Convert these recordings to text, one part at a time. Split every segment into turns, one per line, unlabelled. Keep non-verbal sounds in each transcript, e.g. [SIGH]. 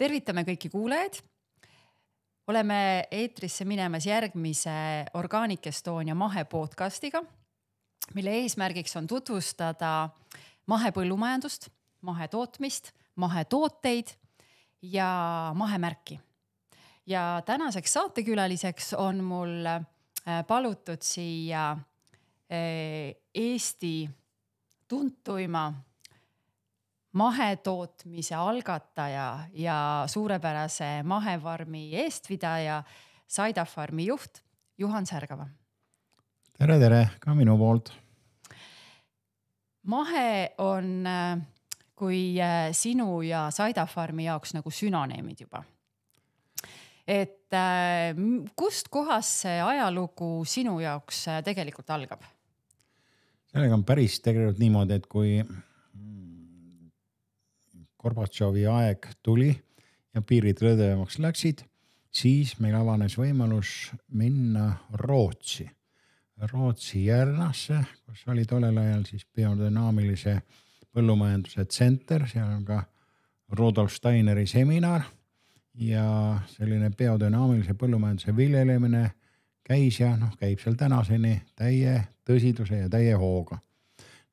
tervitame kõiki kuulajaid. oleme eetrisse minemas järgmise Organic Estonia mahepodcastiga, mille eesmärgiks on tutvustada mahepõllumajandust, mahetootmist, mahetooteid ja mahemärki. ja tänaseks saatekülaliseks on mul äh, palutud siia äh, Eesti tuntuima mahetootmise algataja ja suurepärase mahefarmi eestvedaja, Saida Farmi juht Juhan Särgava.
tere, tere ka minu poolt.
mahe on kui sinu ja Saida Farmi jaoks nagu sünonüümid juba. et kustkohast see ajalugu sinu jaoks tegelikult algab?
sellega on päris tegelikult niimoodi, et kui Gorbatšovi aeg tuli ja piirid lõdvemaks läksid, siis meil avanes võimalus minna Rootsi, Rootsi Järnasse, kus oli tollel ajal siis biodünaamilise põllumajanduse tsenter, seal on ka Rudolf Steineri seminar ja selline biodünaamilise põllumajanduse viljelemine käis ja noh, käib seal tänaseni täie tõsiduse ja täie hooga.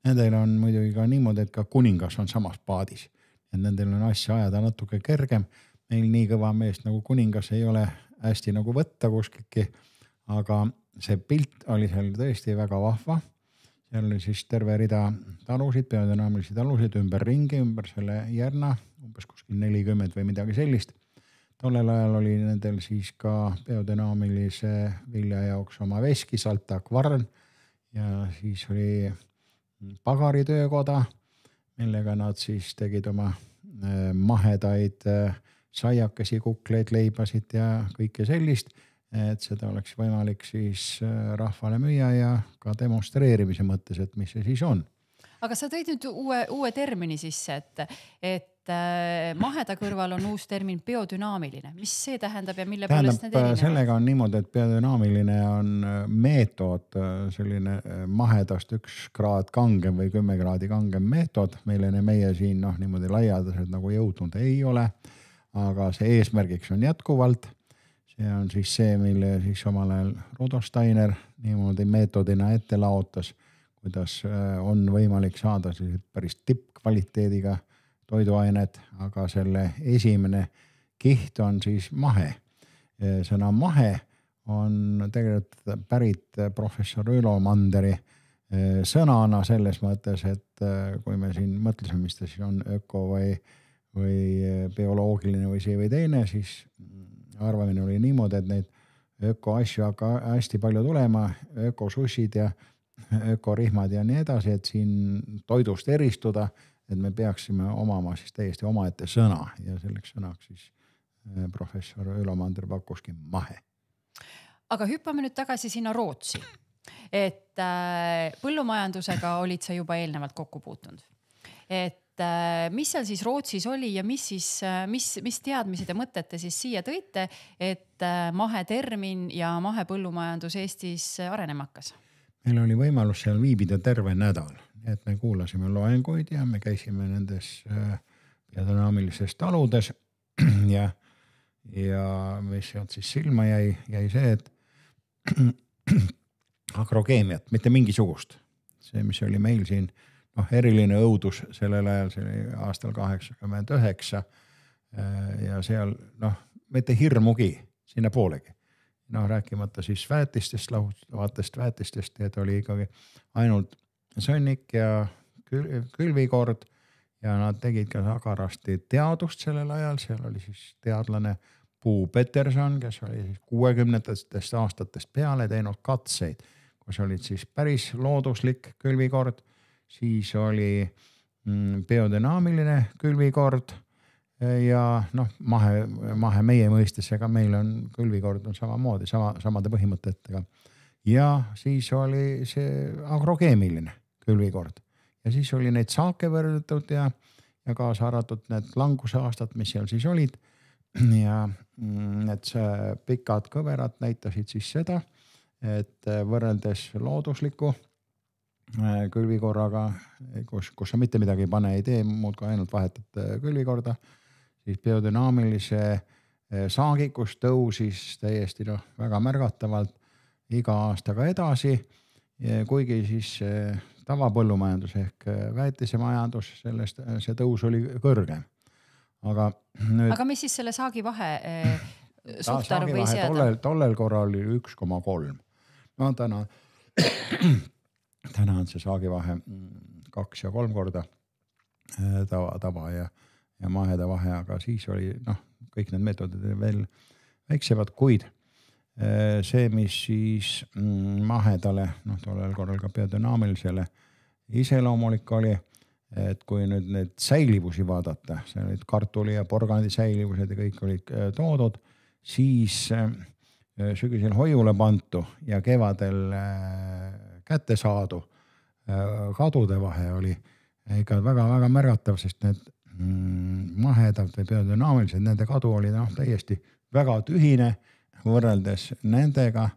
Nendel on muidugi ka niimoodi, et ka kuningas on samas paadis et nendel on asja ajada natuke kergem. meil nii kõva meest nagu kuningas ei ole hästi nagu võtta kuskiltki. aga see pilt oli seal tõesti väga vahva. seal oli siis terve rida talusid, peadünaamilisi talusid ümberringi, ümber selle järna, umbes kuskil nelikümmend või midagi sellist. tollel ajal oli nendel siis ka biodünaamilise vilja jaoks oma veski, Salta Kvarn ja siis oli pagari töökoda millega nad siis tegid oma äh, mahedaid äh, saiakesi, kukleid, leibasid ja kõike sellist, et seda oleks võimalik siis äh, rahvale müüa ja ka demonstreerimise mõttes, et mis see siis on
aga sa tõid nüüd uue, uue termini sisse, et, et et äh, maheda kõrval on uus termin biodünaamiline, mis see tähendab ja mille tähendab, poolest äh, need erinevad? sellega
on niimoodi, et biodünaamiline on äh, meetod, selline mahedast üks kraad kangem või kümme kraadi kangem meetod, milleni meie siin noh, niimoodi laialdaselt nagu jõudnud ei ole. aga see eesmärgiks on jätkuvalt see on siis see, mille siis omal ajal Rudolf Steiner niimoodi meetodina ette laotas, kuidas on võimalik saada selliseid päris tippkvaliteediga toiduained, aga selle esimene kiht on siis mahe. sõna mahe on tegelikult pärit professor Ülo Manderi e, sõnana selles mõttes, et e, kui me siin mõtlesime, mis ta siis on, öko või, või bioloogiline või see või teine, siis arvamine oli niimoodi, et neid ökoasju hakka hästi palju tulema, ökosussid ja ökorihmad ja nii edasi, et siin toidust eristuda et me peaksime omama siis täiesti omaette sõna ja selleks sõnaks siis äh, professor Ülomander pakkuski mahe.
aga hüppame nüüd tagasi sinna Rootsi. et äh, põllumajandusega olid sa juba eelnevalt kokku puutunud. et äh, mis seal siis Rootsis oli ja mis siis, mis, mis teadmised ja mõtted te siis siia tõite, et mahetermin ja mahepõllumajandus Eestis arenema hakkas?
meil oli võimalus seal viibida terve nädal et me kuulasime loenguid ja me käisime nendes biodünaamilises äh, taludes [CLEARS THROAT] ja, ja mis sealt siis silma jäi, jäi see, et [CLEARS THROAT] agrokeemiat, mitte mingisugust, see, mis oli meil siin noh, eriline õudus sellel ajal, see oli aastal kaheksakümmend üheksa. Äh, ja seal noh, mitte hirmugi, sinnapoolegi. noh, rääkimata siis väetistest, lahutavatest väetistest, need oli ikkagi ainult Sõnnik ja Kül Külvikord ja nad tegid ka Sagarasti teadust sellel ajal, seal oli siis teadlane Puu Peterson, kes oli siis kuuekümnendatest aastatest peale teinud katseid, kus olid siis päris looduslik külvikord, siis oli mm, biodünaamiline külvikord ja noh, mahe, mahe meie mõistes, ega meil on külvikord on samamoodi sama, samade põhimõtetega. ja siis oli see agrokeemiline külvikord ja siis oli neid saake võrreldud ja, ja kaasa arvatud need languse aastad, mis seal siis olid. ja mm, need pikad kõverad näitasid siis seda, et võrreldes loodusliku äh, külvikorraga, kus, kus sa mitte midagi ei pane, ei tee muud kui ainult vahetad äh, külvikorda, siis biodünaamilise äh, saagikus tõusis täiesti noh, väga märgatavalt iga aastaga edasi. kuigi siis tavapõllumajandus ehk äh, väetisemajandus, sellest äh, see tõus oli kõrgem. aga nüüd.... aga
mis siis selle saagivahe eh, äh, suhtarv võis jääda? tollel,
tollel korral oli üks koma kolm. no täna, [CLEARS THROAT] täna on see saagivahe mm, kaks ja kolm korda tava, tava ja, ja maheda vahe, aga siis oli noh, kõik need meetodid veel väiksemad, kuid Äh, see, mis siis mm, mahedale, noh tollel korral ka biodünaamilisele iseloomulik oli, et kui nüüd neid säilivusi vaadata, seal olid kartuli ja porgandi säilivused ja kõik olid äh, toodud, siis äh, sügisel hoiule pantu ja kevadel kätte saadu kadude vahe oli ikka väga-väga märgatav, sest need mm, mahedad või biodünaamilised, nende kadu oli noh täiesti väga tühine võrreldes nendega,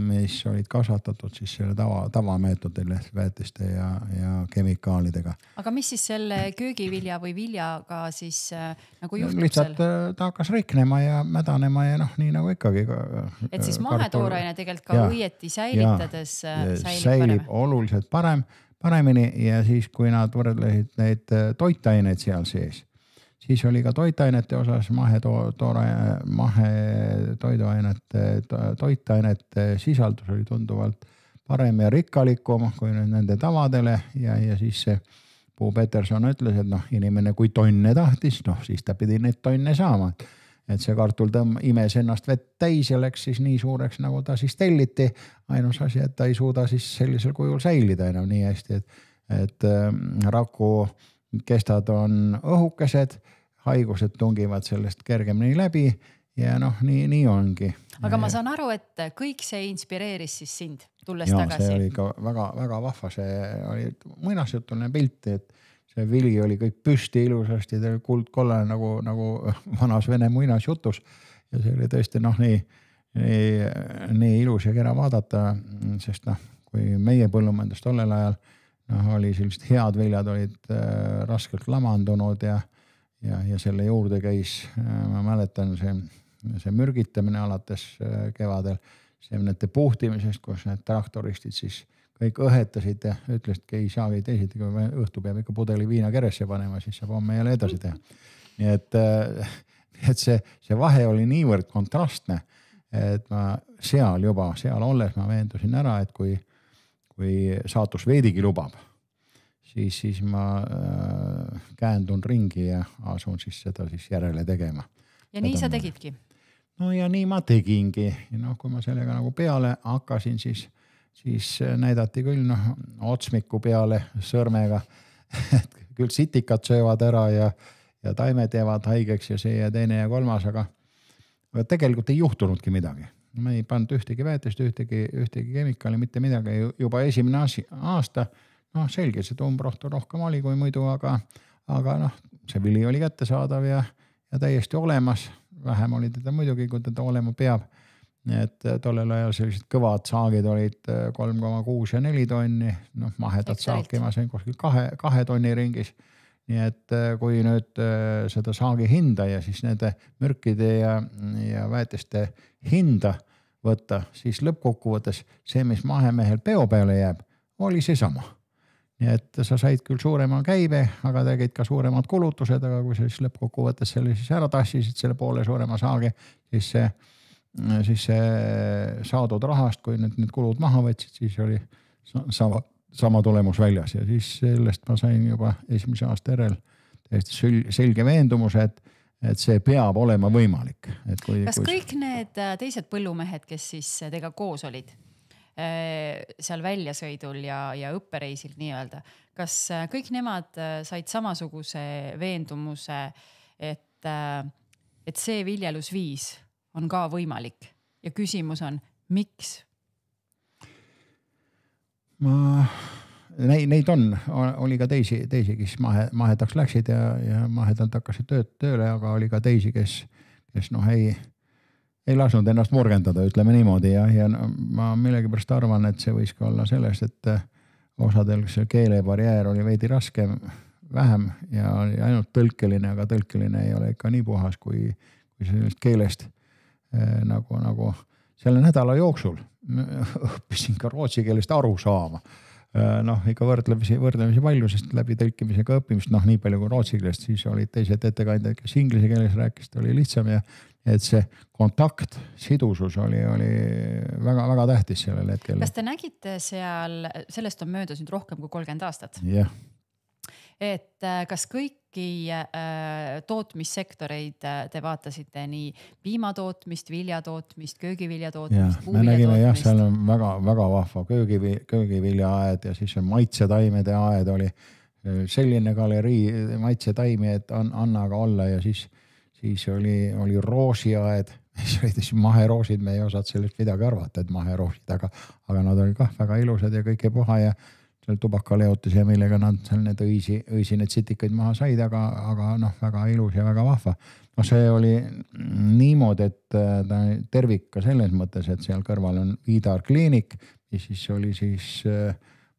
mis olid kasvatatud siis selle tava, tavameetodil ehk väetiste ja, ja kemikaalidega.
aga mis siis selle köögivilja või viljaga siis äh, nagu juhtub no, lihtsalt, seal?
lihtsalt äh, ta hakkas riknema ja mädanema ja noh, nii nagu ikkagi. Äh, et siis mahetooraine tegelikult ka ja,
õieti säilitades äh, ja, säilib, säilib parem.
oluliselt parem, paremini ja siis, kui nad võrdlesid neid toitaineid seal sees siis oli ka toitainete osas mahetoore, mahetoiduainete to,, toitainete sisaldus oli tunduvalt parem ja rikkalikum kui nüüd nende tavadele ja, ja siis see Puu Peterson ütles, et noh, inimene kui tonne tahtis, noh siis ta pidi neid tonne saama. et see kartul tõmb-, imes ennast vett täis ja läks siis nii suureks, nagu ta siis telliti. ainus asi, et ta ei suuda siis sellisel kujul säilida enam nii hästi, et, et äh, Raku kestad on õhukesed haigused tungivad sellest kergemini läbi ja noh, nii, nii ongi.
aga ma saan aru, et kõik see inspireeris siis sind, tulles ja, tagasi. see oli ikka
väga-väga vahva, see oli muinasjutuline pilt, et see vili oli kõik püsti ilusasti, kuldkollane nagu, nagu [LAUGHS] vanas vene muinasjutus ja see oli tõesti noh, nii, nii, nii ilus ja kena vaadata, sest noh, kui meie põllumajandus tollel ajal noh, oli sellist head viljad olid äh, raskelt lamandunud ja ja, ja selle juurde käis, äh, ma mäletan, see, see mürgitamine alates äh, kevadel seemnete puhtimisest, kus need traktoristid siis kõik õhetasid ja ütlesid, et ei saagi teisiti, kui õhtu peab ikka pudeli viina keresse panema, siis saab homme jälle edasi teha. nii et, äh, [LAUGHS] et see, see vahe oli niivõrd kontrastne, et ma seal juba, seal olles ma veendusin ära, et kui, kui saatus veidigi lubab siis, siis ma äh, käändun ringi ja asun siis seda siis järele tegema.
ja nii Seda sa ma- tegidki.
no ja nii ma tegingi, noh, kui ma sellega nagu peale hakkasin, siis, siis äh, näidati küll noh otsmiku peale sõrmega, [LAUGHS] et küll sitikad söövad ära ja, ja taimed jäävad haigeks ja see ja teine ja kolmas, aga, aga tegelikult ei juhtunudki midagi. ma ei pannud ühtegi väetist, ühtegi, ühtegi kemikaali, mitte midagi, juba esimene asi, aasta noh, selge, see tuumprohtu rohkem oli kui muidu, aga, aga noh, see vili oli kättesaadav ja, ja täiesti olemas. vähem oli teda muidugi, kui teda olema peab. nii et eh, tollel ajal sellised kõvad saagid olid eh, kolm koma kuus ja neli tonni, noh mahedat saaki ma sain kuskil kahe, kahe tonni ringis nii et eh, kui nüüd seda saagi hinda ja siis nende mürkide ja, ja väetiste hinda võtta, siis lõppkokkuvõttes see, mis mahemehel peo peale jääb, oli seesama nii et sa said küll suurema käibe, aga tegid ka suuremad kulutused, aga kui sa siis lõppkokkuvõttes selle siis ära tassisid, selle poole suurema saagi, siis see, siis see saadud rahast, kui nüüd need kulud maha võtsid, siis oli sama, sama tulemus väljas ja siis sellest ma sain juba esimese aasta järel täiesti selge veendumuse, et et see peab olema võimalik, et kui. kas kui...
kõik need äh, teised põllumehed, kes siis äh, teiega koos olid, Äh, seal väljasõidul ja, ja õppereisil nii-öelda. kas äh, kõik nemad äh, said samasuguse veendumuse, et, et see viljelusviis on ka võimalik ja küsimus on, miks?
ma, neid, neid on, oli ka teisi, teisi, kes mahe, mahedaks läksid ja, ja mahedalt hakkasid tööd tööle, aga oli ka teisi, kes, kes noh, ei ei lasknud ennast murgendada, ütleme niimoodi ja, ja ma millegipärast arvan, et see võis ka olla sellest, et eh, osadel see keelebarjäär oli veidi raskem, vähem ja oli ainult tõlkeline, aga tõlkeline ei ole ikka nii puhas kui, kui sellest keelest eh, nagu, nagu selle nädala jooksul [LAUGHS] õppisin ka rootsi keelest aru saama Äh, noh, ikka võrdlemisi, võrdlemisi palju, sest läbi tõlkimise ka õppimist, noh, nii palju kui rootsi keelest, siis olid teised ettekandjad, kes inglise keeles rääkisid, oli lihtsam ja et see kontakt, sidusus oli, oli väga-väga tähtis sellel hetkel. kas
te nägite seal, sellest on möödas nüüd rohkem kui kolmkümmend aastat. jah yeah.. et äh, kas kõik kõiki äh, tootmissektoreid äh, te vaatasite nii piimatootmist, viljatootmist, köögivilja tootmist. me nägime jah, seal
on väga-väga vahva köögivi-, köögiviljaaed ja siis on maitsetaimede aed oli äh, selline galerii äh, maitsetaimi, et an, anna aga olla ja siis, siis oli, oli roosiaed mis [LAUGHS] olid siis maheroosid, me ei osanud sellest midagi arvata, et maheroosid, aga, aga nad olid kah väga ilusad ja kõike puha ja seal tubakaleotis ja millega nad seal need õisi, õisi need sitikaid maha said, aga, aga noh, väga ilus ja väga vahva. noh, see oli niimoodi, et äh, ta tervik ka selles mõttes, et seal kõrval on Vidar kliinik, mis siis oli siis äh,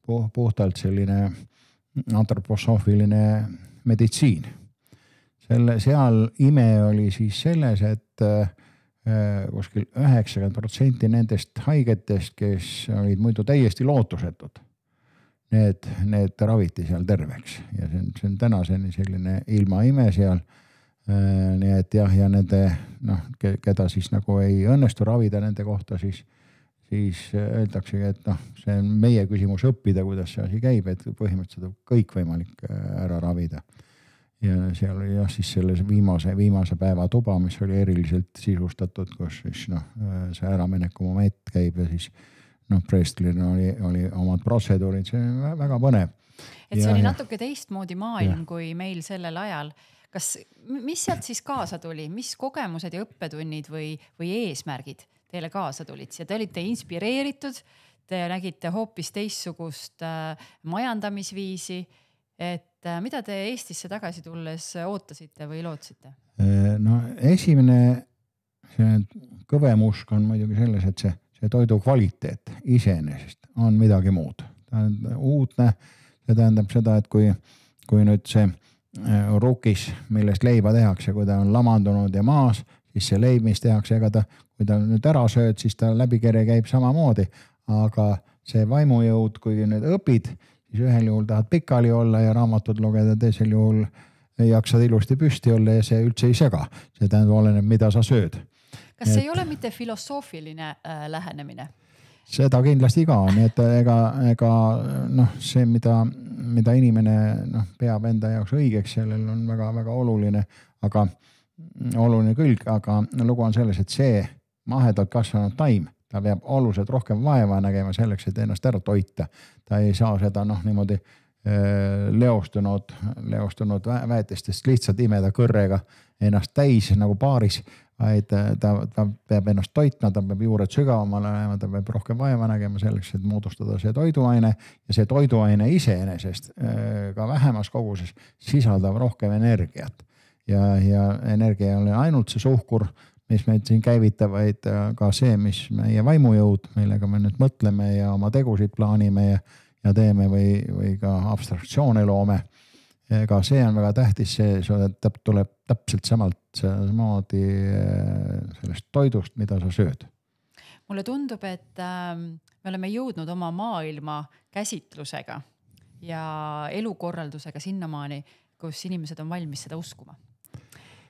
puhtalt selline antroposoofiline meditsiin. selle, seal ime oli siis selles, et äh, kuskil üheksakümmend protsenti nendest haigetest, kes olid muidu täiesti lootusetud need, need raviti seal terveks ja see on, see on tänaseni selline ilmaime seal. Äh, nii et jah, ja nende noh, keda siis nagu ei õnnestu ravida nende kohta, siis, siis äh, öeldaksegi, et noh, see on meie küsimus õppida, kuidas see asi käib, et põhimõtteliselt on kõikvõimalik äh, ära ravida. ja seal oli jah, siis selles viimase, viimase päeva tuba, mis oli eriliselt sisustatud, kus siis noh, see äramineku moment käib ja siis noh, Prestlil oli, oli omad protseduurid, see oli väga põnev. et see ja, oli natuke
teistmoodi maailm ja. kui meil sellel ajal. kas, mis sealt siis kaasa tuli, mis kogemused ja õppetunnid või, või eesmärgid teile kaasa tulid ja te olite inspireeritud? Te nägite hoopis teistsugust äh, majandamisviisi. et äh, mida te Eestisse tagasi tulles ootasite või lootsite?
Äh, no esimene see kõvem usk on muidugi selles, et see ja toidu kvaliteet iseenesest on midagi muud. ta on uudne, see tähendab seda, et kui, kui nüüd see äh, rukis, millest leiba tehakse, kui ta on lamandunud ja maas, siis see leib, mis tehakse, ega ta, kui ta nüüd ära sööd, siis ta läbikere käib samamoodi, aga see vaimujõud, kui nüüd õpid, siis ühel juhul tahad pikali olla ja raamatut lugeda, teisel juhul jaksad ilusti püsti olla ja see üldse ei sega. see tähendab, oleneb, mida sa sööd kas see et... ei ole
mitte filosoofiline äh, lähenemine?
seda kindlasti ka, nii et äh, ega, ega noh, see, mida, mida inimene noh, peab enda jaoks õigeks, sellel on väga-väga oluline, aga oluline külg, aga lugu on selles, et see mahedalt kasvanud taim ta peab oluliselt rohkem vaeva nägema selleks, et ennast ära toita. ta ei saa seda noh, niimoodi äh, leostunud, leostunud väetistest lihtsalt imeda kõrrega ennast täis nagu paaris, vaid äh, ta, ta peab ennast toitma, ta peab juured sügavamale ajama, ta peab rohkem vaeva nägema selleks, et moodustada see toiduaine ja see toiduaine iseenesest äh, ka vähemas koguses sisaldab rohkem energiat. ja, ja energia ei ole ainult see suhkur, mis meid siin käivitab, vaid äh, ka see, mis meie vaimujõud, millega me nüüd mõtleme ja oma tegusid plaanime ja, ja teeme või, või ka abstraktsioone loome ka see on väga tähtis, see, see täp, tuleb täpselt samalt, samamoodi äh, sellest toidust, mida sa sööd.
mulle tundub, et ähm, me oleme jõudnud oma maailma käsitlusega ja elukorraldusega sinnamaani, kus inimesed on valmis seda uskuma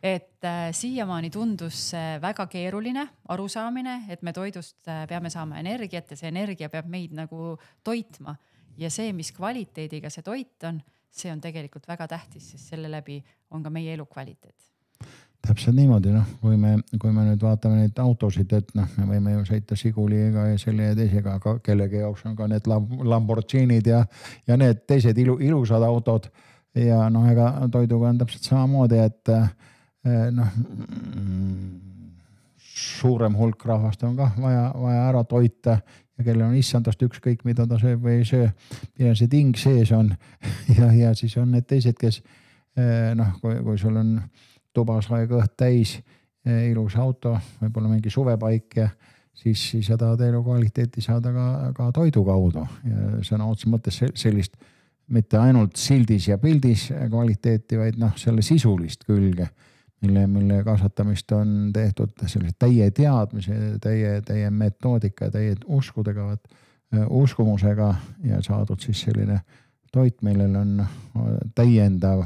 et äh, siiamaani tundus see väga keeruline arusaamine, et me toidust äh, peame saama energiat ja see energia peab meid nagu toitma ja see, mis kvaliteediga see toit on see on tegelikult väga tähtis, sest selle läbi on ka meie elukvaliteet
täpselt niimoodi, noh, kui me, kui me nüüd vaatame neid autosid, et noh, me võime ju sõita Žiguliga ja selle ja teisega, aga kellegi jaoks on ka need Lamborghinid ja, ja need teised ilu, ilusad autod. ja noh, ega toiduga on täpselt samamoodi, et eh, noh, mm, suurem hulk rahvast on kah vaja, vaja ära toita ja kellel on issandast ükskõik, mida ta sööb või ei söö ja see ting sees on [LAUGHS] ja, ja siis on need teised, kes eh, noh, kui, kui sul on tubas aeg õht täis, eh, ilus auto, võib-olla mingi suvepaik ja siis, siis sa tahad elukvaliteeti saada ka, ka toidu kaudu ja sõna otseses mõttes sellist mitte ainult sildis ja pildis kvaliteeti, vaid noh, selle sisulist külge mille, mille kasvatamist on tehtud sellise täie teadmise, täie, täie metoodika, täie uskudega, äh, uskumusega ja saadud siis selline toit, millel on äh, täiendav,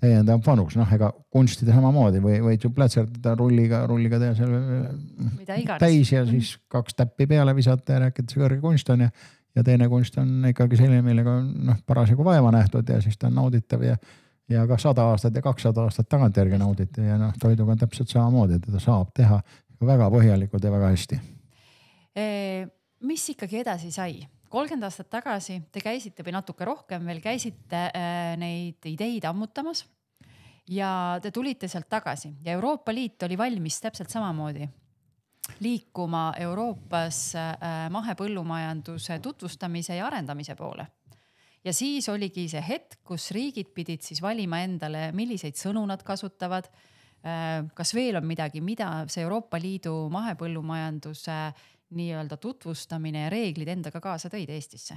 täiendav panus, noh, ega kunstida samamoodi või võid ju plätserdada rulliga, rulliga teha seal äh, täis ja mhm. siis kaks täppi peale visata ja rääkida, see kõrge kunst on ja ja teine kunst on ikkagi selline, millega on noh, parasjagu vaeva nähtud ja siis ta on nauditav ja ja ka sada aastat ja kakssada aastat tagantjärgi nauditi ja noh, toiduga on täpselt samamoodi, teda saab teha väga põhjalikult ja väga hästi
e,. mis ikkagi edasi sai? kolmkümmend aastat tagasi te käisite või natuke rohkem veel käisite äh, neid ideid ammutamas ja te tulite sealt tagasi ja Euroopa Liit oli valmis täpselt samamoodi liikuma Euroopas äh, mahepõllumajanduse tutvustamise ja arendamise poole ja siis oligi see hetk, kus riigid pidid siis valima endale, milliseid sõnu nad kasutavad. Äh, kas veel on midagi, mida see Euroopa Liidu mahepõllumajanduse nii-öelda tutvustamine ja reeglid endaga kaasa tõid Eestisse?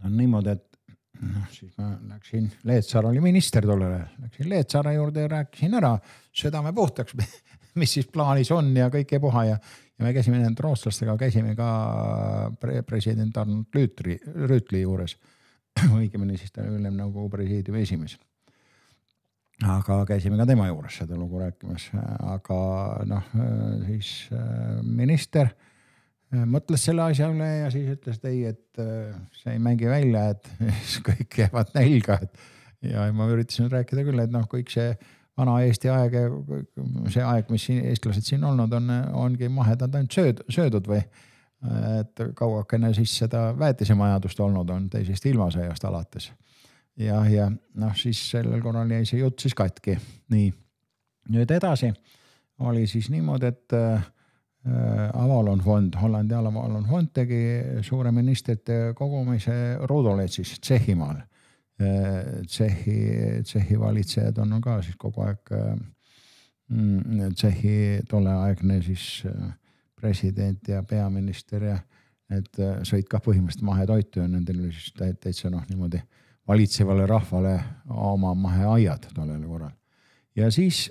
no niimoodi, et noh, siis ma läksin, Leetsaar oli minister tollel ajal, läksin Leetsaare juurde ja rääkisin ära südame puhtaks [LAUGHS] mis siis plaanis on ja kõike puha ja, ja me käisime nende rootslastega, käisime ka pre president Arnold Lüütri, Rüütli juures [LAUGHS] õigemini siis ta oli ülemnõukogu presiidiumi esimees. aga käisime ka tema juures seda lugu rääkimas, aga noh, siis äh, minister äh, mõtles selle asja üle ja siis ütles, et ei, et äh, see ei mängi välja, et siis [LAUGHS] kõik jäävad nälga, et ja ma üritasin rääkida küll, et noh, kõik see vana Eesti aeg ja see aeg, mis siin eestlased siin olnud on, ongi mahedad ainult sööd, söödud või et kauakene siis seda väetisemajandust olnud on teisest ilmasõjast alates. jah, ja, ja noh, siis sellel korral jäi see jutt siis katki. nii, nüüd edasi oli siis niimoodi, et äh, Avalon fond, Hollandi Avalon fond tegi suure ministrite kogumise Rudoletsis, Tšehhimaal. Äh, Tšehhi, Tšehhi valitsejad on ka siis kogu aeg äh, mm, Tšehhi tolleaegne siis äh, president ja peaminister ja need äh, sõid kah põhimõtteliselt mahetoitu ja nendel oli siis täitsa noh, niimoodi valitsevale rahvale oma maheaiad tollel korral. ja siis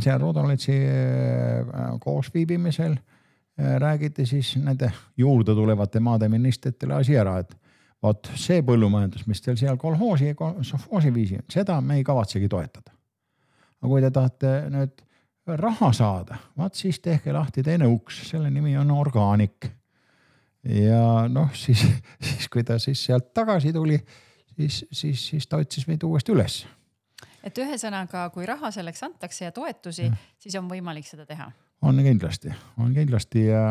seal Rudolitsi äh, koosviibimisel äh, räägiti siis nende juurde tulevate maade ministritele asi ära, et vot see põllumajandus, mis teil seal kolhoosi, kolhoosi viisi on, seda me ei kavatsegi toetada. aga kui te tahate nüüd raha saada, vaat siis tehke lahti teine uks, selle nimi on orgaanik. ja noh, siis, siis kui ta siis sealt tagasi tuli, siis, siis, siis ta otsis meid uuesti üles.
et ühesõnaga, kui raha selleks antakse ja toetusi, siis on võimalik seda teha?
on kindlasti, on kindlasti ja,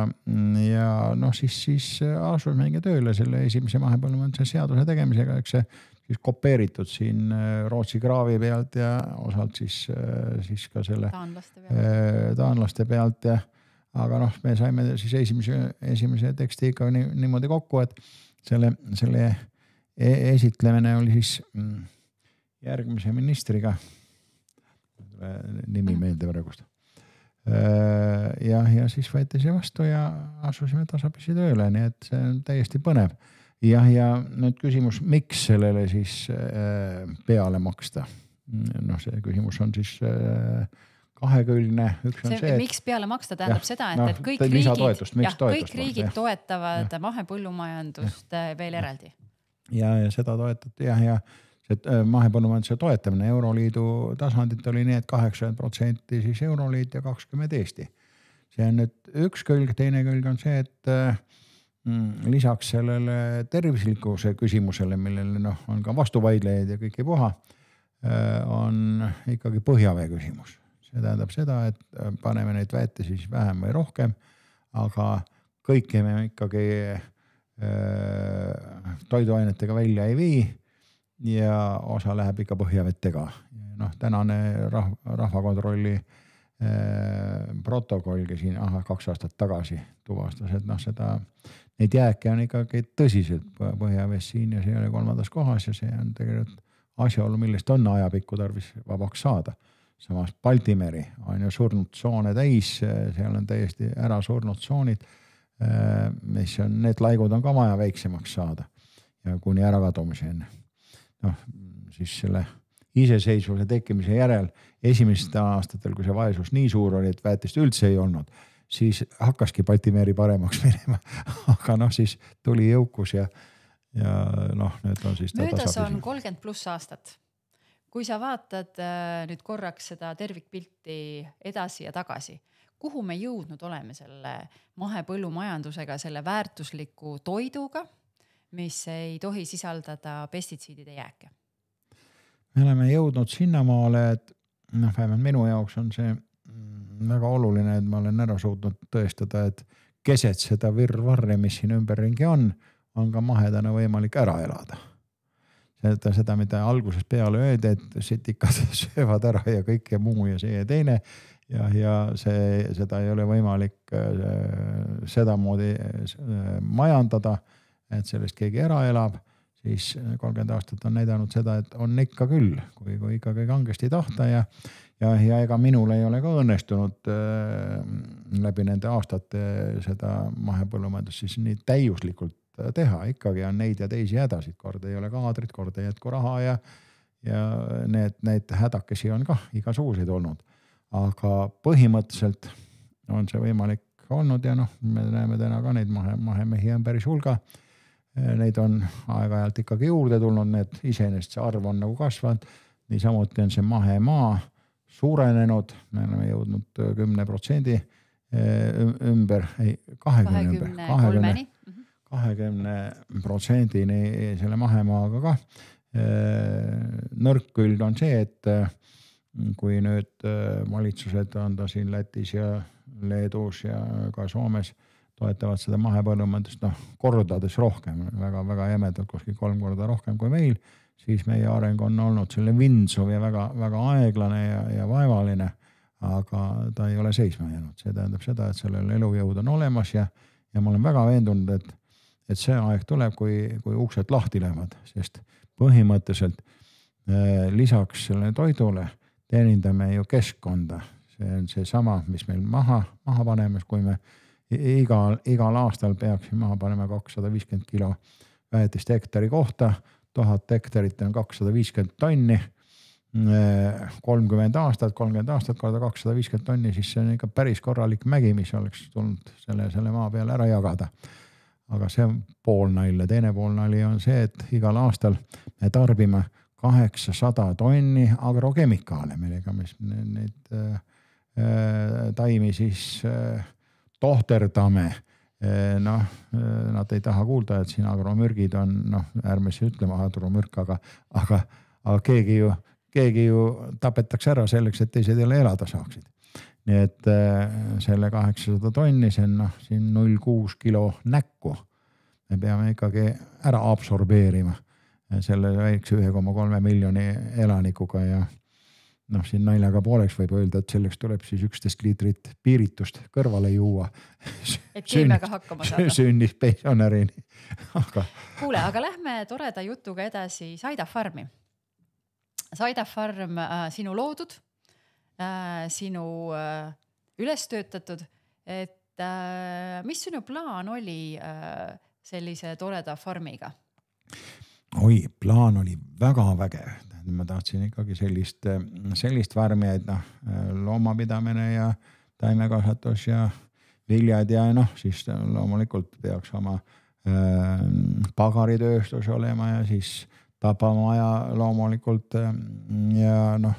ja noh, siis, siis asus meiega tööle selle esimese mahepõllumajanduse seaduse tegemisega, eks see siis kopeeritud siin äh, Rootsi kraavi pealt ja osalt siis, äh, siis ka selle taanlaste äh, pealt, taanlaste pealt ja aga noh, me saime siis esimese, esimese teksti ikka nii, niimoodi kokku, et selle, selle e esitlemine oli siis mm, järgmise ministriga. nimi mhm. meelde praegust. jah, ja siis võeti see vastu ja asusime tasapisi tööle, nii et see on täiesti põnev jah, ja nüüd küsimus, miks sellele siis äh, peale maksta? noh, see küsimus on siis äh, kahekülgne, üks on see, see.
miks peale maksta tähendab jah, seda, et no,, et kõik riigid, jah, kõik riigid jah, toetavad mahepõllumajandust äh, veel eraldi.
ja, ja seda toetati jah, ja, ja see mahepõllumajanduse toetamine Euroliidu tasandilt oli nii, et kaheksakümmend protsenti siis Euroliit ja kakskümmend Eesti. see on nüüd üks külg, teine külg on see, et Mm, lisaks sellele tervislikkuse küsimusele, millele noh, on ka vastuvaidlejaid ja kõike puha, äh, on ikkagi põhjavee küsimus. see tähendab seda, et äh, paneme neid väete siis vähem või rohkem, aga kõike me ikkagi äh, toiduainetega välja ei vii ja osa läheb ikka põhjavettega. noh, tänane rah-, rahvakontrolli protokoll, kes siin ahah, kaks aastat tagasi tuvastas, et noh, seda neid jääke on ikkagi tõsiselt põhjavees siin ja see oli kolmandas kohas ja see on tegelikult asjaolu, millest on ajapikku tarvis vabaks saada. samas Balti meri on ju surnud tsoone täis, seal on täiesti ära surnud tsoonid, eh, mis on, need laigud on ka vaja väiksemaks saada ja kuni ärakadumiseni. noh, siis selle iseseisvuse tekkimise järel esimestel aastatel, kui see vaesus nii suur oli, et väetist üldse ei olnud siis hakkaski Baltimeeri paremaks [LAUGHS] minema aga noh, siis tuli jõukus ja, ja noh, nüüd on siis. möödas on
kolmkümmend pluss aastat. kui sa vaatad äh, nüüd korraks seda tervikpilti edasi ja tagasi, kuhu me jõudnud oleme selle mahepõllumajandusega, selle väärtusliku toiduga, mis ei tohi sisaldada pestitsiidide jääke?
me oleme jõudnud sinnamaale, et noh, vähemalt minu jaoks on see väga oluline, et ma olen ära suutnud tõestada, et keset seda virvarri, mis siin ümberringi on, on ka mahedana võimalik ära elada. seda, seda, mida algusest peale öeldi, et sitikad [LAUGHS] söövad ära ja kõike muu ja see ja teine ja, ja see, seda ei ole võimalik äh, sedamoodi äh, majandada, et sellest keegi ära elab siis kolmkümmend aastat on näidanud seda, et on ikka küll, kui, kui ikkagi kangesti tahta ja, ja, ja ega minul ei ole ka õnnestunud äh, läbi nende aastate seda mahepõllumajandust siis nii täiuslikult äh, teha, ikkagi on neid ja teisi hädasid, kord ei ole kaadrit, kord ei jätku raha ja, ja need, neid hädakesi on kah igasuguseid olnud. aga põhimõtteliselt on see võimalik olnud ja noh, me näeme täna ka neid mahe, mahemehi on päris hulga. Äh, neid on aeg-ajalt ikkagi juurde tulnud, need iseenesest see arv on nagu kasvanud. niisamuti on see mahemaa suurenenud, me oleme jõudnud äh, kümne protsendi äh, ümber, ei kahekümne ümber, kahekümne, kahekümne mhm. protsendini selle mahemaaga ka. Äh, nõrk külg on see, et kui nüüd valitsused, on ta siin Lätis ja Leedus ja ka Soomes, toetavad seda mahepõllumajandust noh kordades rohkem väga,, väga-väga jämedalt kuskil kolm korda rohkem kui meil, siis meie areng on olnud selline vintsuv ja väga-väga aeglane ja, ja vaevaline. aga ta ei ole seisma jäänud, see tähendab seda, et sellel elujõud on olemas ja, ja ma olen väga veendunud, et, et see aeg tuleb, kui, kui uksed lahti lähevad, sest põhimõtteliselt äh, lisaks sellele toidule teenindame ju keskkonda, see on seesama, mis meil maha, maha paneme, kui me igal, igal aastal peaksime maha panema kakssada viiskümmend kilo väetist hektari kohta tuhat hektarit on kakssada viiskümmend tonni. kolmkümmend aastat, kolmkümmend aastat korda kakssada viiskümmend tonni, siis see on ikka päris korralik mägi, mis oleks tulnud selle, selle maa peale ära jagada. aga see on pool nalja, teine pool nali on see, et igal aastal me tarbime kaheksasada tonni agrokemikaale, millega me neid äh, äh, taimi siis äh, tohterdame Eh, noh, eh, nad ei taha kuulda, et siin agromürgid on, noh, ärme siis ütleme ah, agromürk, aga, aga, aga keegi ju, keegi ju tapetakse ära selleks, et teised jälle elada saaksid. nii et eh, selle kaheksasada tonni, see on noh, siin null kuus kilo näkku. me peame ikkagi ära absorbeerima selle väikse ühe koma kolme miljoni elanikuga ja noh, siin naljaga pooleks võib öelda, et selleks tuleb siis üksteist liitrit piiritust kõrvale juua.
et keemiaga hakkama saada.
sünnib pensionärini,
aga. kuule, aga lähme toreda jutuga edasi Saida Farmi. Saida Farm äh,, sinu loodud äh,, sinu äh, üles töötatud, et äh, mis sinu plaan oli äh, sellise toreda farmiga?
oi, plaan oli väga vägev ma tahtsin ikkagi sellist, sellist farmi, et noh, loomapidamine ja taimekasvatus ja viljad ja noh, siis loomulikult peaks oma äh, pagaritööstus olema ja siis tapamaja loomulikult ähm, ja noh,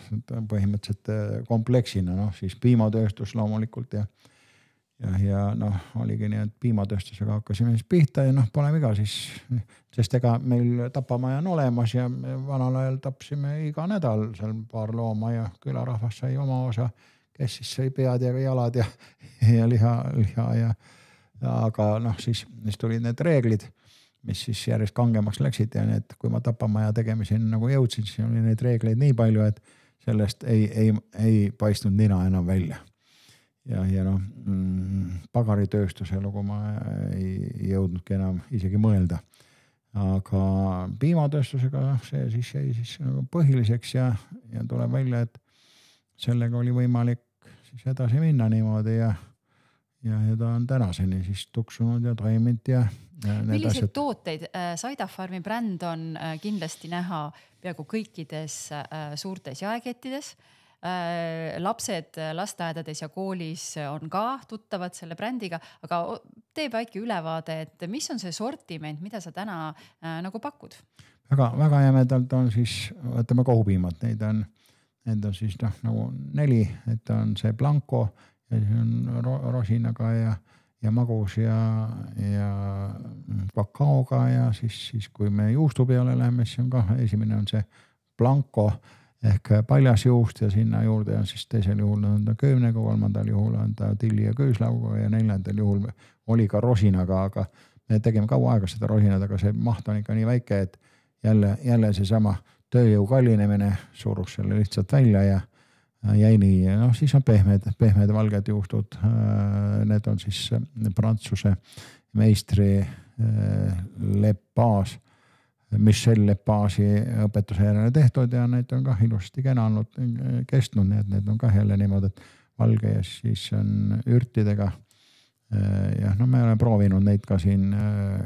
põhimõtteliselt äh, kompleksina, noh siis piimatööstus loomulikult ja ja, ja noh, oligi nii, et piimatööstusega hakkasime siis pihta ja noh, pole viga siis, sest ega meil tapamaja on olemas ja vanal ajal tapsime iga nädal seal paar looma ja külarahvas sai oma osa, kes siis sai pead ja jalad ja, ja liha, liha ja, ja, aga noh, siis, siis tulid need reeglid mis siis järjest kangemaks läksid ja need, kui ma tapamaja tegemiseni nagu jõudsin, siis oli neid reegleid nii palju, et sellest ei, ei, ei paistnud nina enam välja ja, ja noh mm, pagaritööstuse lugu ma ei jõudnudki enam isegi mõelda. aga piimatööstusega noh, see siis jäi siis nagu põhiliseks ja, ja tuleb välja, et sellega oli võimalik siis edasi minna niimoodi ja, ja, ja ta on tänaseni siis tuksunud ja toiminud ja, ja. milliseid asjad...
tooteid äh, Saidafarmi bränd on äh, kindlasti näha peaaegu kõikides äh, suurtes jaekettides äh, Äh, lapsed äh, lasteaedades ja koolis äh, on ka tuttavad selle brändiga, aga tee väike ülevaade, et mis on see sortiment, mida sa täna nagu pakud?
väga, väga jämedalt on siis, võtame kohupiimad, neid on, need on siis noh, nagu neli, et on see blanco ja siis on ro rosinaga ja, ja magus ja, ja kakaoga ja siis, siis kui me juustu peale läheme, siis on kah, esimene on see blanco ehk äh, paljas juust ja sinna juurde on siis teisel juhul on ta köönega, kolmandal juhul on ta tilli ja küüslauguga ja neljandal juhul oli ka rosinaga, aga me tegime kaua aega seda rosinat, aga see maht on ikka nii väike, et jälle, jälle seesama tööjõu kallinemine surus selle lihtsalt välja ja äh, jäi nii, noh siis on pehmed, pehmed valged juustud. Äh, need on siis Prantsuse meistri Le Pas Michelle Lepage'i õpetuse järele tehtud ja need on kah ilusti kena olnud, kestnud, nii et need on kah jälle niimoodi, et valge ja siis on ürtidega. jah, no me oleme proovinud neid ka siin äh,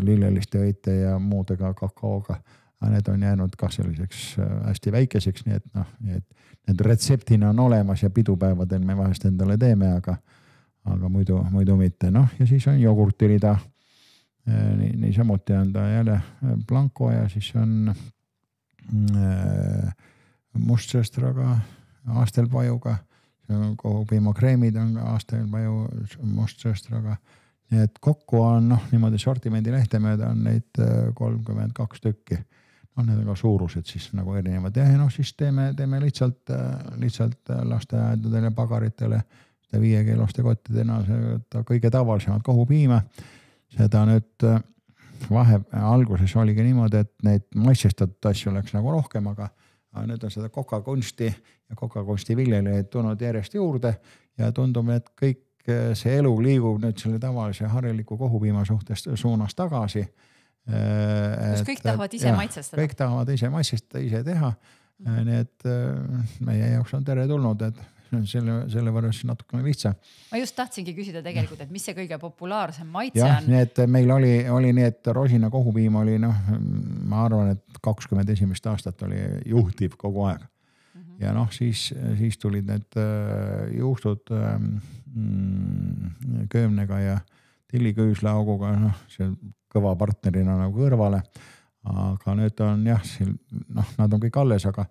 lilleliste õite ja muudega kakaoga, aga need on jäänud kah selliseks äh, hästi väikeseks, nii et noh, et need retseptina on olemas ja pidupäevadel me vahest endale teeme, aga, aga muidu, muidu mitte, noh ja siis on jogurtirida Äh, niisamuti on ta jälle äh, blanco ja siis on äh, mustsõstraga, aastelpajuga, kogu piimakreemid on aastelpaju mustsõstraga. nii et kokku on noh, niimoodi sortimendi lehte mööda on neid kolmkümmend kaks tükki. noh, need on ka suurused siis nagu erinevad ja noh, siis teeme, teeme lihtsalt, lihtsalt lasteaedadele, pagaritele seda viiekiloste kottidena seda kõige tavalisemat kohupiima seda nüüd äh, vahe, alguses oligi niimoodi, et neid maitsestatud asju läks nagu rohkem, aga, aga nüüd on seda kokakunsti ja kokakunsti viljelejaid tulnud järjest juurde ja tundub, et kõik äh, see elu liigub nüüd selle tavalise hariliku kohupiima suhtes suunas tagasi. Äh, kas kõik tahavad ise ja, maitsestada? kõik tahavad ise maitsestada, ise teha. nii et meie jaoks on teretulnud, et Hmm. selle, selle võrra natukene lihtsam.
ma just tahtsingi küsida tegelikult, et mis see kõige populaarsem maitse jah, on?
nii et meil oli, oli nii, et rosina kohupiim oli noh, ma arvan, et kakskümmend esimest aastat oli juhtiv kogu aeg mm. -hmm. ja noh, siis, siis tulid need äh, juustud ähm, mm, köömnega ja tilliküüslauguga, noh, see kõva partnerina nagu kõrvale. aga nüüd on jah, siin noh, nad on kõik alles, aga,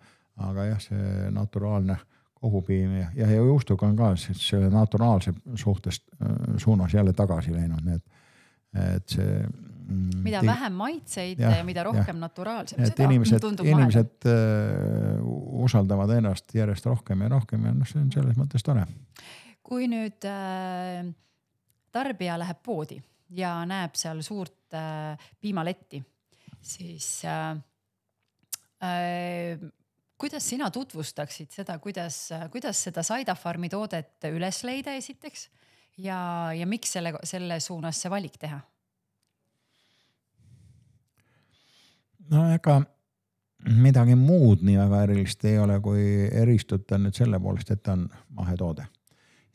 aga jah, see naturaalne ohupiim ja, ja jõustuga on ka siis selle naturaalse suhtest äh, suunas jälle tagasi läinud, nii et, et see.
Mm, mida te, vähem maitseid ja, ja mida rohkem naturaalsem. et inimesed, inimesed
äh, usaldavad ennast järjest rohkem ja rohkem ja noh, see on selles mõttes tore.
kui nüüd äh, tarbija läheb poodi ja näeb seal suurt äh, piimaletti, siis äh, äh kuidas sina tutvustaksid seda, kuidas, kuidas seda Sidafarmi toodet üles leida esiteks ja, ja miks selle, selle suunas see valik teha?
no ega midagi muud nii väga erilist ei ole, kui eristuda nüüd selle poolest, et ta on mahetoode.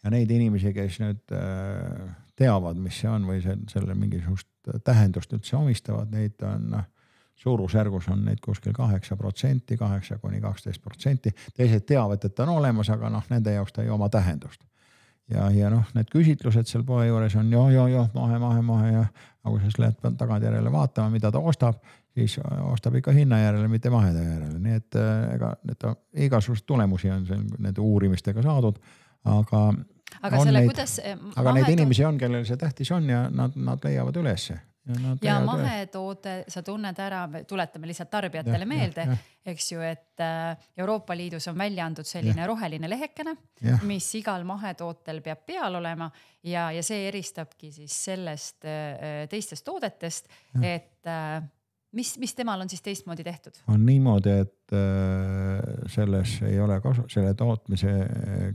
ja neid inimesi, kes nüüd äh, teavad, mis see on või selle mingisugust tähendust üldse omistavad, neid on noh suurusjärgus on neid kuskil kaheksa protsenti, kaheksa kuni kaksteist protsenti, teised teavad, et ta on olemas, aga noh, nende jaoks ta ei oma tähendust. ja, ja noh, need küsitlused seal poe juures on joh, joh, joh, mahe, mahe, mahe ja aga kui sa siis lähed tagantjärele vaatama, mida ta ostab, siis ostab ikka hinna järele, mitte maheda järele, nii et äh, ega need igasuguseid tulemusi on seal nende uurimistega saadud, aga.
aga selle, kuidas. Äh, aga mahedu... neid inimesi
on, kellel see tähtis on ja nad, nad leiavad ülesse no,. ja
mahetoode, sa tunned ära, tuletame lihtsalt tarbijatele ja, meelde, eks ju, et äh, Euroopa Liidus on välja antud selline ja. roheline lehekene, mis igal mahetootel peab peal olema ja, ja see eristabki siis sellest äh, äh, teistest toodetest, et mis, mis temal on siis teistmoodi tehtud?
on niimoodi, et selles ei ole kasu, selle tootmise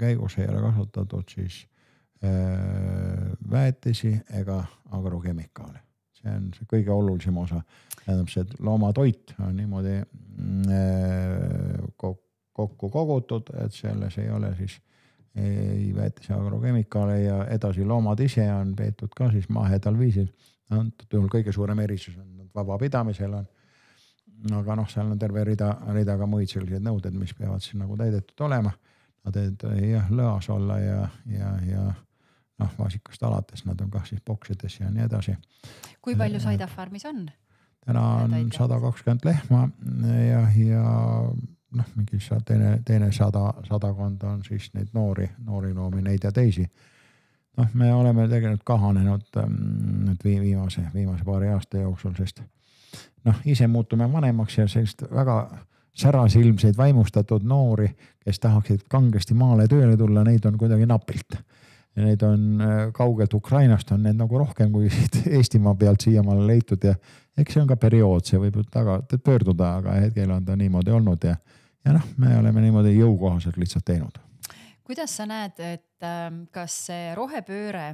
käigus ei ole kasutatud siis väetisi ega agrokemikaale see on see kõige olulisem osa. tähendab, see loomatoit on niimoodi mm, äh, kokku kogutud, et selles ei ole siis ei väetise agrokemikaale ja edasi loomad ise on peetud ka siis mahedal viisil. antud juhul kõige suurem erisus on vabapidamisel on aga noh, seal on terve rida, rida ka muid selliseid nõudeid, mis peavad siis nagu täidetud olema. Nad ei tohi jah lõas olla ja, ja, ja noh maasikast alates nad on kah siis boksides ja nii edasi. kui palju Saida farmis on? täna on sada kakskümmend lehma ja, ja noh, mingi teine, teine sada, sadakond on siis neid noori, noori loomi, neid ja teisi. noh, me oleme tegelikult kahanenud mm, nüüd viimase, viimase paari aasta jooksul, sest noh, ise muutume vanemaks ja sellist väga särasilmseid vaimustatud noori, kes tahaksid kangesti maale tööle tulla, neid on kuidagi napilt ja neid on äh, kaugelt Ukrainast on need nagu rohkem kui [LAUGHS] Eestimaa pealt siiamaale leitud ja eks see on ka periood, see võib ju taga pöörduda, aga hetkel on ta niimoodi olnud ja, ja noh, me oleme niimoodi jõukohaselt lihtsalt teinud.
kuidas sa näed, et ähm, kas see rohepööre,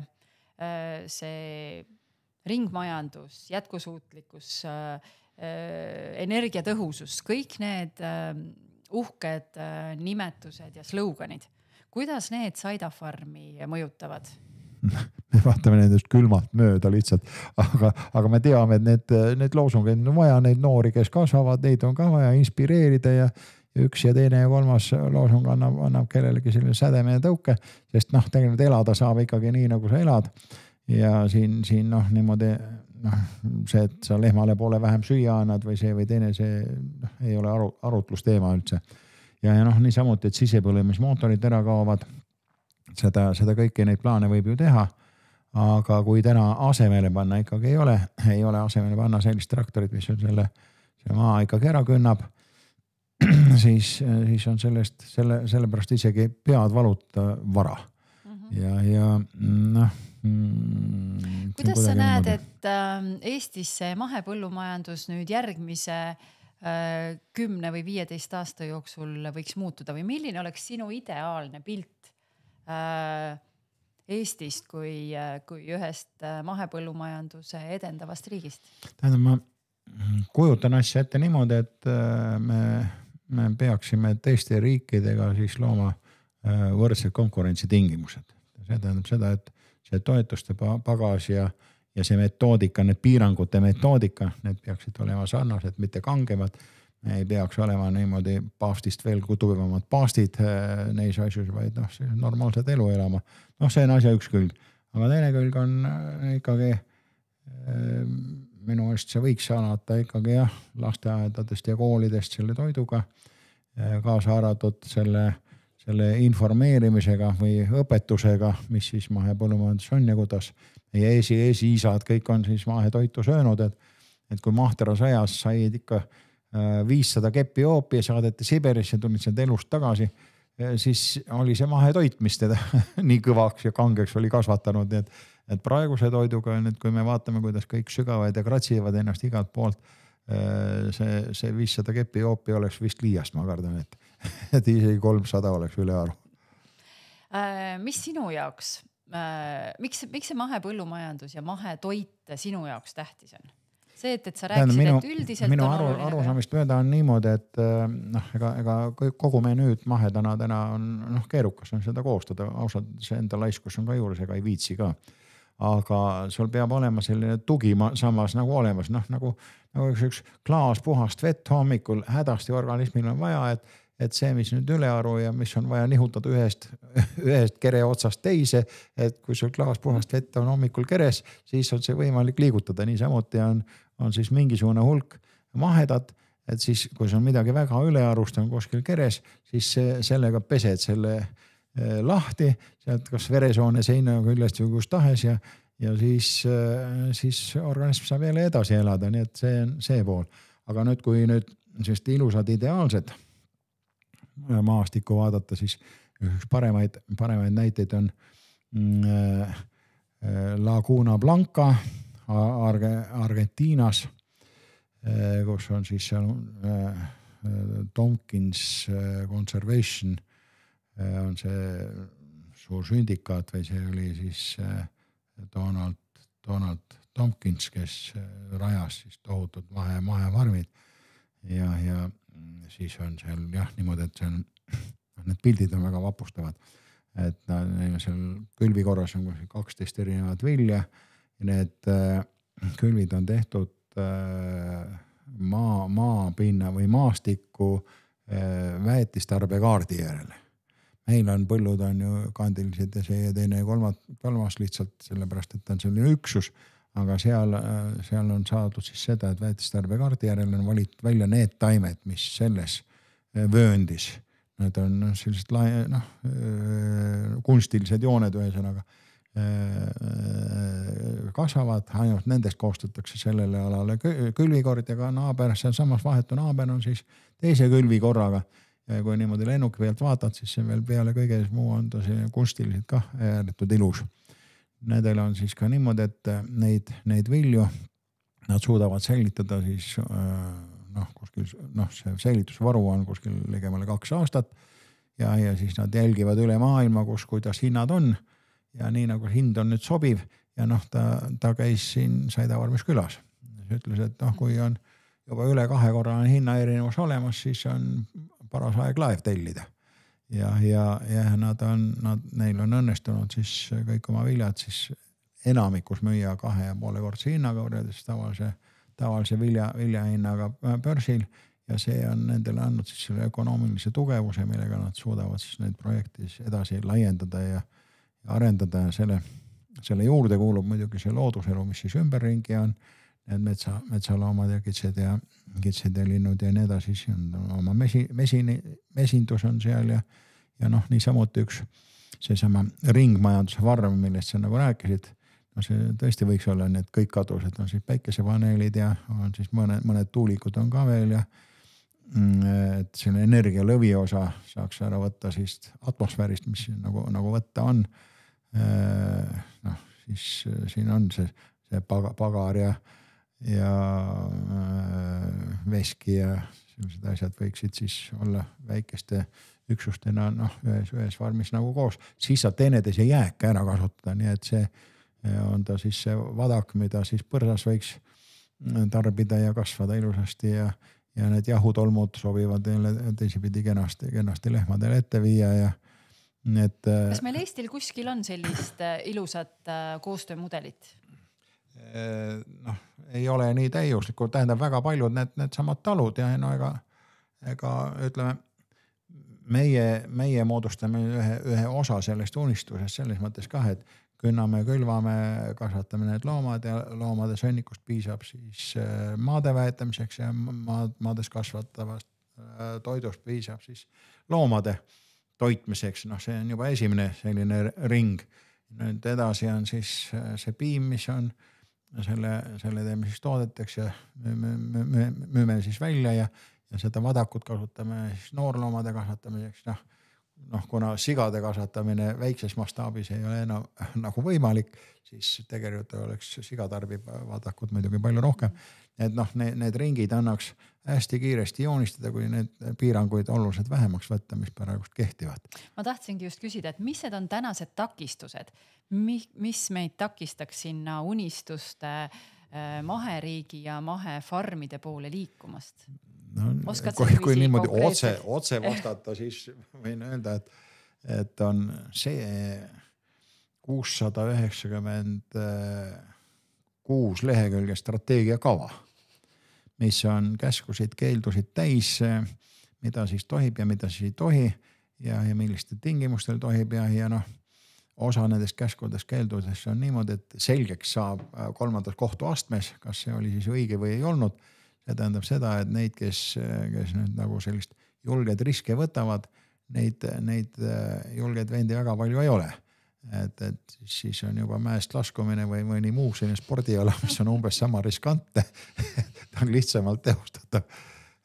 äh, see ringmajandus, jätkusuutlikkus, äh, energiatõhusus, kõik need ähm, uhked nimetused ja slõuganid kuidas need Saida farmi mõjutavad?
[LAUGHS] me vaatame nendest külmalt mööda lihtsalt, aga, aga me teame, et need, need loosungeid on vaja, neid noori, kes kasvavad, neid on ka vaja inspireerida ja üks ja teine ja kolmas loosung annab, annab kellelegi selle sädeme ja tõuke, sest noh, tegelikult elada saab ikkagi nii, nagu sa elad. ja siin, siin noh, niimoodi noh, see, et sa lehmale poole vähem süüa annad või see või teine, see noh, ei ole aru, arutlusteema üldse ja, ja noh, niisamuti, et sisepõlemismootorid ära kaovad. seda, seda kõiki neid plaane võib ju teha. aga kui täna asemele panna ikkagi ei ole, ei ole asemele panna sellist traktorit, mis on selle, selle maa ikkagi ära künnab [CLEARS THROAT] siis, siis on sellest, selle, sellepärast isegi pead valuta vara mm. -hmm. ja, ja noh mm,. kuidas sa näed,
et äh, Eestis see mahepõllumajandus nüüd järgmise äh, Äh, kümne või viieteist aasta jooksul võiks muutuda või milline oleks sinu ideaalne pilt äh, Eestist kui, äh, kui ühest mahepõllumajanduse edendavast riigist?
tähendab, ma mm, kujutan asja ette niimoodi, et me, me peaksime teiste riikidega siis looma võrdsed konkurentsitingimused. see tähendab seda, et see toetuste pagas ja äh, ja see metoodika, need piirangute metoodika, need peaksid olema sarnased, mitte kangemad. ei peaks olema niimoodi paavstist veel tugevamad paavstid eh, neis asjus, vaid noh, normaalset elu elama. noh, see on asja üks külg, aga teine külg on eh, ikkagi eh, minu meelest see võiks alata ikkagi jah, lasteaedadest ja koolidest selle toiduga, kaasa arvatud selle äh, selle informeerimisega või õpetusega, mis siis mahepõllumajandus on ja kuidas meie esi-esiisad kõik on siis mahetoitu söönud, et, et kui Mahtera sõjas said ikka äh, viissada keppi hoopi ja saadeti Siberisse, tulid sealt elust tagasi, äh, siis oli see mahetoit, mis teda [LAUGHS] nii kõvaks ja kangeks oli kasvatanud, nii et, et praeguse toiduga nüüd, kui me vaatame, kuidas kõik sügavad ja kratsivad ennast igalt poolt äh, see, see viissada keppi joopi oleks vist liiast, ma kardan, et [LAUGHS] et isegi kolmsada oleks ülearu
äh,. mis sinu jaoks äh,, miks, miks see mahepõllumajandus ja mahetoit sinu jaoks tähtis on? see, et, et sa rääkisid, et üldiselt. minu aru, arusaamist
mööda on niimoodi, et äh, noh, ega, ega kogu menüüd mahedana täna on noh, keerukas on seda koostada, ausalt see enda laiskus on ka juures, ega ei viitsi ka. aga sul peab olema selline tugi samas nagu olemas, noh nagu, nagu üks, üks klaas puhast vett hommikul hädasti organismil on vaja, et et see, mis nüüd ülearu ja mis on vaja nihutada ühest, ühest kere otsast teise, et kui sul klaas puhast vett on hommikul keres, siis on see võimalik liigutada, niisamuti on, on siis mingisugune hulk mahedat et siis, kui sul midagi väga ülearust on kuskil keres, siis sellega pesed selle eh, lahti sealt kas veresoone seina küljest või kust tahes ja, ja siis, eh, siis organism saab jälle edasi elada, nii et see on see pool. aga nüüd, kui nüüd sellist ilusat ideaalset maastikku vaadata, siis üks paremaid, paremaid näiteid on mm, äh, Laguna Blanca Arge, Argentiinas äh,, kus on siis seal äh, Tomkins äh, Conservation äh, on see suur sündikaat või see oli siis äh, Donald, Donald Tomkins, kes rajas siis tohutud mahe, mahefarmid ja, ja Mm, siis on seal jah niimoodi, et see on, noh need pildid on väga vapustavad. et neil on seal külvi korras on kuskil kaksteist erinevat vilja ja need äh, külvid on tehtud äh, maa, maapinna või maastiku äh, väetistarbekaardi järele meil on põllud on ju kandilised ja see ja teine ja kolmas, kolmas lihtsalt sellepärast, et ta on selline üksus aga seal, äh, seal on saadud siis seda, et väetistarbekaardi järel on valitud välja need taimed, mis selles äh, vööndis, need on noh, sellised lai-, noh äh, kunstilised jooned, ühesõnaga kasvavad, ainult nendest koostatakse sellele alale külvikord ja ka naaber, sealsamas vahetu naaber on siis teise külvikorraga. ja kui niimoodi lennuki pealt vaatad, siis see veel peale kõige muu on ta selline kunstiliselt kah ääretult ilus nendel on siis ka niimoodi, et äh, neid, neid vilju, nad suudavad säilitada siis äh, noh, kuskil noh, see säilitusvaru on kuskil ligemale kaks aastat ja, ja siis nad jälgivad üle maailma, kus, kuidas hinnad on ja nii nagu hind on nüüd sobiv ja noh, ta, ta käis siin Saidavormis külas, ütles, et noh, kui on juba üle kahe korra on hinnaerinevus olemas, siis on paras aeg laev tellida ja, ja, ja nad on, nad, neil on õnnestunud siis kõik oma viljad siis enamikus müüa kahe ja poole kordse hinnaga võrreldes tavalise, tavalise vilja, viljahinnaga börsil. ja see on nendele andnud siis selle ökonoomilise tugevuse, millega nad suudavad siis neid projekte siis edasi laiendada ja, ja arendada ja selle, selle juurde kuulub muidugi see looduselu, mis siis ümberringi on need metsa, metsaloomad ja kitsed ja, kitsed ja linnud ja nii edasi, siis on oma mesi, mesini, mesindus on seal ja, ja noh, niisamuti üks seesama ringmajanduse farm, millest sa nagu rääkisid. no see tõesti võiks olla need kõik kadused, on siis päikesepaneelid ja on siis mõned, mõned tuulikud on ka veel ja mm, et selle energia lõviosa saaks ära võtta siis atmosfäärist, mis nagu, nagu võtta on. Äh, noh, siis siin on see, see paga, pagar ja ja äh, veski ja siuksed asjad võiksid siis olla väikeste üksustena noh, ühes, ühes farmis nagu koos, siis saab teineteise jääke ära kasutada, nii et see äh, on ta siis see vadak, mida siis põrsas võiks äh, tarbida ja kasvada ilusasti ja, ja need jahutolmud sobivad neile teisipidi kenasti, kenasti lehmadele ette viia ja et. kas
meil Eestil kuskil on sellist ilusat koostöömudelit?
Eh, noh, ei ole nii täiuslikud, tähendab väga paljud need, needsamad talud ja no ega, ega ütleme meie, meie moodustame ühe, ühe osa sellest unistusest selles mõttes kah, et künname, külvame, kasvatame need loomad ja loomade sõnnikust piisab siis eh, maade väetamiseks ja maad, maades kasvatavast eh, toidust piisab siis loomade toitmiseks, noh, see on juba esimene selline ring. nüüd edasi on siis see piim, mis on äh, selle, selle teeme siis toodeteks ja müüme, müüme siis välja ja, ja seda madakut kasutame siis noorloomade kasvatamiseks, noh noh, kuna sigade kasvatamine väikses mastaabis ei ole enam nagu võimalik, siis tegelikult oleks sigatarbib vadakut muidugi palju rohkem mm et noh, need, need ringid annaks hästi kiiresti joonistada, kui need piiranguid oluliselt vähemaks võtta, mis praegust kehtivad.
ma tahtsingi just küsida, et mis need on tänased takistused, mis meid takistaks sinna unistuste äh, maheriigi ja mahefarmide poole liikumast?
no Oskad kui, kui niimoodi konkreetselt? otse, otse vastata, siis võin öelda, et, et on see kuussada üheksakümmend kuus lehekülge strateegiakava mis on käskusid, keeldusid täis, mida siis tohib ja mida siis ei tohi ja, ja millistel tingimustel tohib ja, ja noh, osa nendest käskudest, keeldudest on niimoodi, et selgeks saab äh, kolmandas kohtuastmes, kas see oli siis õige või ei olnud. see tähendab seda, et neid, kes, kes nüüd nagu sellist julgeid riske võtavad, neid, neid äh, julgeid vendi väga palju ei ole et, et siis on juba mäest laskumine või mõni muu selline spordiala, mis on umbes sama riskantne [LAUGHS] ta on lihtsamalt teostatav.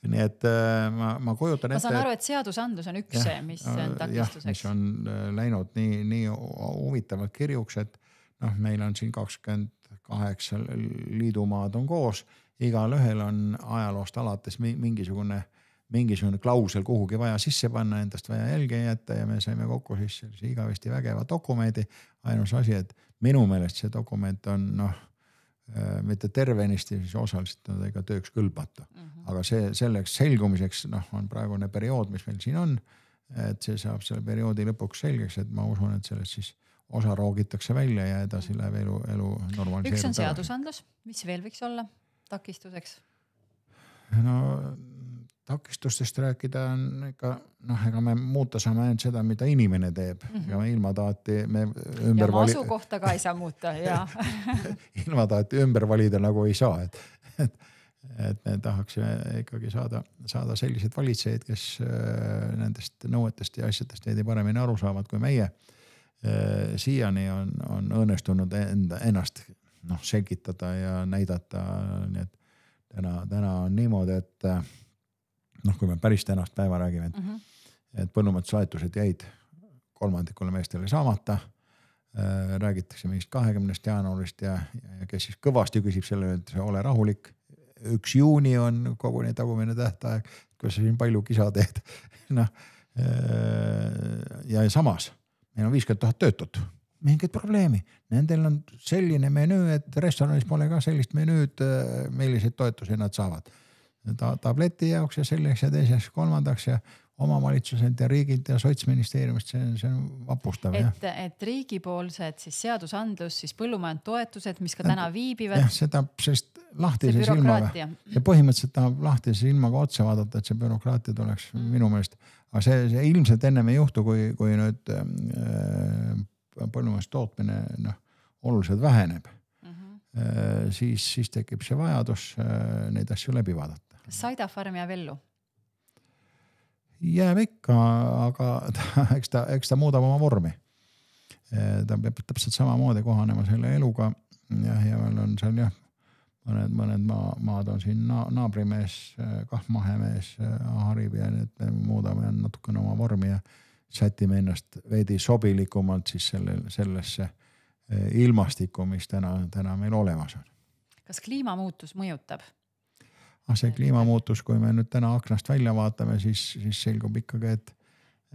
nii et äh, ma, ma kujutan ette. ma saan aru,
et seadusandlus on üks see, mis on äh, takistuseks.
mis on äh, läinud nii, nii huvitavalt kirjuks, et noh, meil on siin kakskümmend kaheksa liidumaad on koos, igalühel on ajaloost alates mingisugune äh, mingisugune klausel kuhugi vaja sisse panna, endast vaja jälge jätta ja me saime kokku siis sellise igavesti vägeva dokumendi. ainus asi, et minu meelest see dokument on noh, äh, mitte tervenisti, siis osaliselt on ta ikka tööks kõlbmatu mm. -hmm. aga see selleks selgumiseks noh, on praegune periood, mis meil siin on. et see saab selle perioodi lõpuks selgeks, et ma usun, et sellest siis osa roogitakse välja ja edasi mhm. läheb elu, elu normaliseerub. üks on seadusandlus,
mis veel võiks olla takistuseks?
no takistustest rääkida on ikka noh, ega me muuta saame ainult seda, mida inimene teeb, ega mhm. me ilmataati me ümber. ja oma
asukohta ka ei saa muuta ja [LAUGHS]
ilmataati ümber valida nagu ei saa, et, et, et me tahaksime ikkagi saada, saada selliseid valitsejaid, kes äh, nendest nõuetest ja asjadest veidi paremini aru saavad kui meie. Äh, siiani on, on õnnestunud enda, ennast noh selgitada ja näidata, nii et täna, täna on niimoodi, et äh, noh, kui me päris tänast päeva räägime, et mm, -hmm. et põllumajanduslaetused jäid kolmandikule meestele saamata äh,. räägitakse mingist kahekümnest jaanuarist ja, ja kes siis kõvasti küsib selle üle, et ole rahulik, üks juuni on koguni tagumine tähtaeg, kas sa siin palju kisa teed [LAUGHS] noh äh, ja samas meil on viiskümmend tuhat töötut mingit probleemi. Nendel on selline menüü, et restoranis pole ka sellist menüüd, äh, milliseid toetusi nad saavad ta tableti jaoks ja selleks ja teiseks, kolmandaks ja omavalitsuselt ja riigilt ja sotsministeeriumist, see on, see on vapustav. et,
et riigipoolsed siis seadusandlus, siis põllumajandustoetused, mis ka et, täna viibivad. jah,
see tahab sellist lahtise silmaga ja põhimõtteliselt tahab lahtise silmaga otsa vaadata, et see bürokraatia tuleks mm. minu meelest. aga see, see ilmselt ennem ei juhtu, kui, kui nüüd ähm, äh, põllumajandustootmine noh oluliselt väheneb mm, -hmm. äh, siis, siis tekib see vajadus äh, neid asju läbi vaadata
Saidafarm jääb ellu?
jääb ikka, aga ta, eks ta, eks ta muudab oma vormi. ta peab täpselt samamoodi kohanema selle eluga jah, ja meil on seal jah, mõned, mõned maa, maad on siin na, naabrimees, kah mahemees harib ja nüüd me muudame natukene oma vormi ja sätime ennast veidi sobilikumalt siis selle, sellesse eh, ilmastikku, mis täna, täna meil olemas on.
kas kliimamuutus mõjutab?
ah see kliimamuutus, kui me nüüd täna aknast välja vaatame, siis, siis selgub ikkagi, et,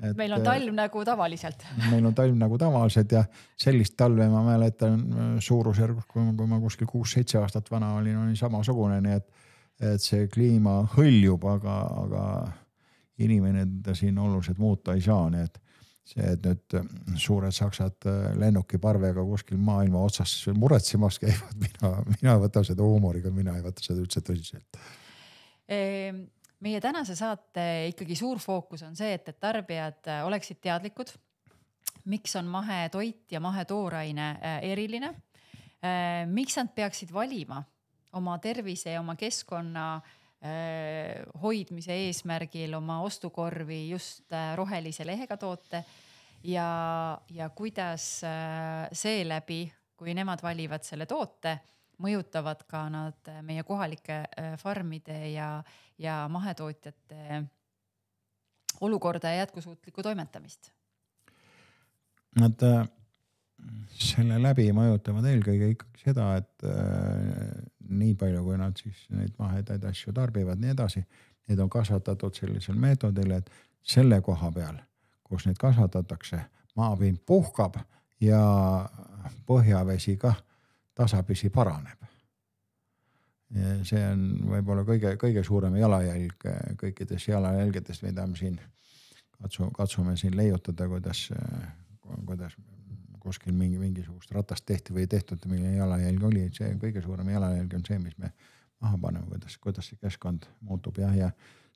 et.
meil on talv nagu tavaliselt.
meil on talv nagu tavaliselt ja sellist talve ma mäletan suurusjärgus, kui ma kuskil kuus-seitse aastat vana olin, oli samasugune, nii et, et see kliima hõljub, aga, aga inimene teda siin oluliselt muuta ei saa, nii et see, et nüüd äh, suured saksad äh, lennukiparvega kuskil maailma otsas muretsemas käivad, [LAUGHS] mina, mina võtan seda huumoriga, mina ei võta seda üldse tõsiselt
ehm, meie tänase saate ikkagi suur fookus on see, et, et tarbijad äh, oleksid teadlikud, miks on mahetoit ja mahetooraine eriline. miks nad peaksid valima oma tervise ja oma keskkonna äh, Äh, hoidmise eesmärgil oma ostukorvi just äh, rohelise lehega toote ja, ja kuidas äh, seeläbi, kui nemad valivad selle toote, mõjutavad ka nad meie kohalike farmide ja, ja mahetootjate olukorda ja jätkusuutlikku toimetamist?
Nad selle läbi mõjutavad eelkõige ikkagi seda, et nii palju, kui nad siis neid mahedaid asju tarbivad, nii edasi. Need on kasvatatud sellisel meetodil, et selle koha peal, kus neid kasvatatakse, maapind puhkab ja põhjavesi ka tasapisi paraneb. see on võib-olla kõige-kõige suurem jalajälg kõikidest jalajälgedest, mida me siin katsu, katsume siin leiutada, kuidas, kuidas kuskil mingi, mingisugust ratast tehti või ei tehtud, milline jalajälg oli, et see kõige suurem jalajälg on see, mis me maha paneme, kuidas, kuidas see keskkond muutub jah, ja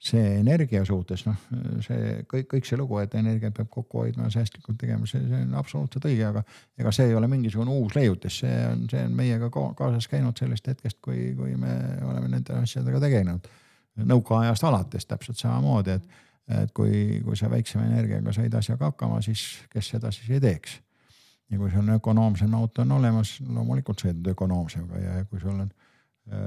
see energia suhtes, noh, see kõik, kõik see lugu, et energiat peab kokku hoidma, säästlikult tegema, see, see on absoluutselt õige, aga ega see ei ole mingisugune uus leiutis, see on, see on meiega ka kaasas käinud sellest hetkest, kui, kui me oleme nende asjadega tegelenud. nõukaajast alates täpselt samamoodi, et, et kui, kui sa väiksema energiaga said asjaga hakkama, siis kes seda siis ei teeks ja kui sul ökonoomsem auto on olemas, loomulikult sõidad ökonoomsega ja kui sul on eh,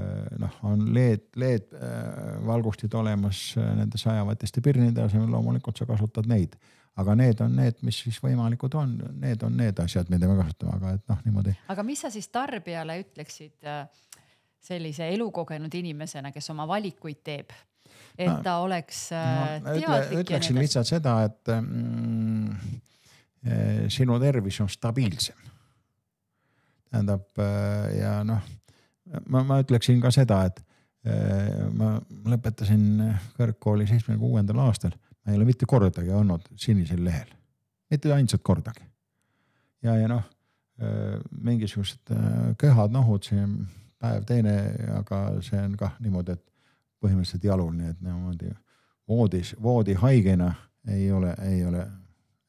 noh, on LED, LED eh, valgustid olemas eh, nende sajavatiste pirnide asemel, loomulikult sa kasutad neid. aga need on need, mis siis võimalikud on, need on need asjad, mida me kasutame, aga et noh, niimoodi.
aga mis sa siis tarbijale ütleksid sellise elukogenud inimesena, kes oma valikuid teeb? et no, ta oleks no, teadlik. ütleksin
lihtsalt seda, et mm, Eh, sinu tervis on stabiilsem. tähendab eh, ja noh, ma, ma ütleksin ka seda, et eh, ma lõpetasin kõrgkooli seitsmekümne kuuendal aastal, ma ei ole mitte kordagi olnud sinisel lehel, mitte ainsat kordagi. ja, ja noh, mingisugused köhad-nohud siin päev-teine, aga see on kah niimoodi, et põhimõtteliselt jalul, nii et niimoodi voodis, voodihaigena ei ole, ei ole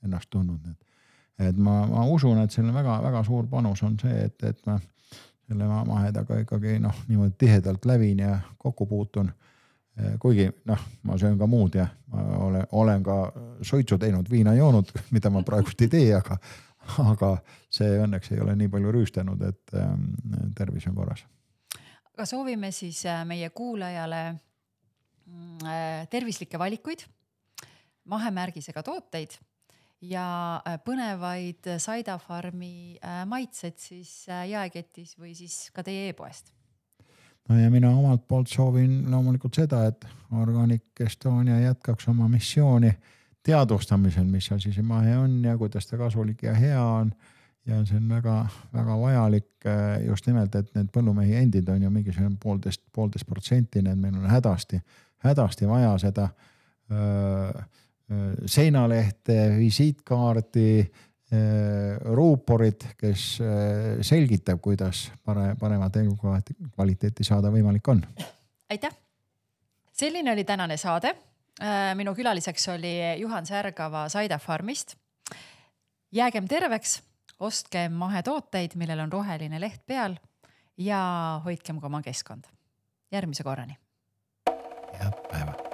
ennast tundnud, et et ma, ma usun, et selline väga-väga suur panus on see, et, et ma selle maahedaga ikkagi noh, niimoodi tihedalt lävin ja kokku puutun. kuigi noh, ma söön ka muud ja ma olen, olen ka suitsu teinud, viina joonud, [LAUGHS] mida ma praegust ei tee, aga, aga see õnneks ei ole nii palju rüüstanud, et ähm, tervis on korras.
aga soovime siis äh, meie kuulajale mm, äh, tervislikke valikuid, mahemärgisega tooteid ja äh, põnevaid äh, Saida Farmi äh, maitseid siis jaeketis või siis ka teie e-poest.
no ja mina omalt poolt soovin loomulikult seda, et Organic Estonia jätkaks oma missiooni teadvustamisel, mis asi see mahe on ja kuidas ta kasulik ja hea on ja see on väga-väga vajalik just nimelt, et need põllumehi endid on ju mingisugune poolteist, poolteist protsenti, nii et meil on hädasti, hädasti vaja seda öö, Äh, seinalehte, visiitkaardi, äh, ruuporid, kes äh, selgitab, kuidas pare, paremat elukvaliteeti saada võimalik on.
aitäh. selline oli tänane saade. minu külaliseks oli Juhan Särgava Saida Farmist. jäägem terveks, ostkem mahetooteid, millel on roheline leht peal ja hoidkem ka oma keskkonda. järgmise korrani. head päeva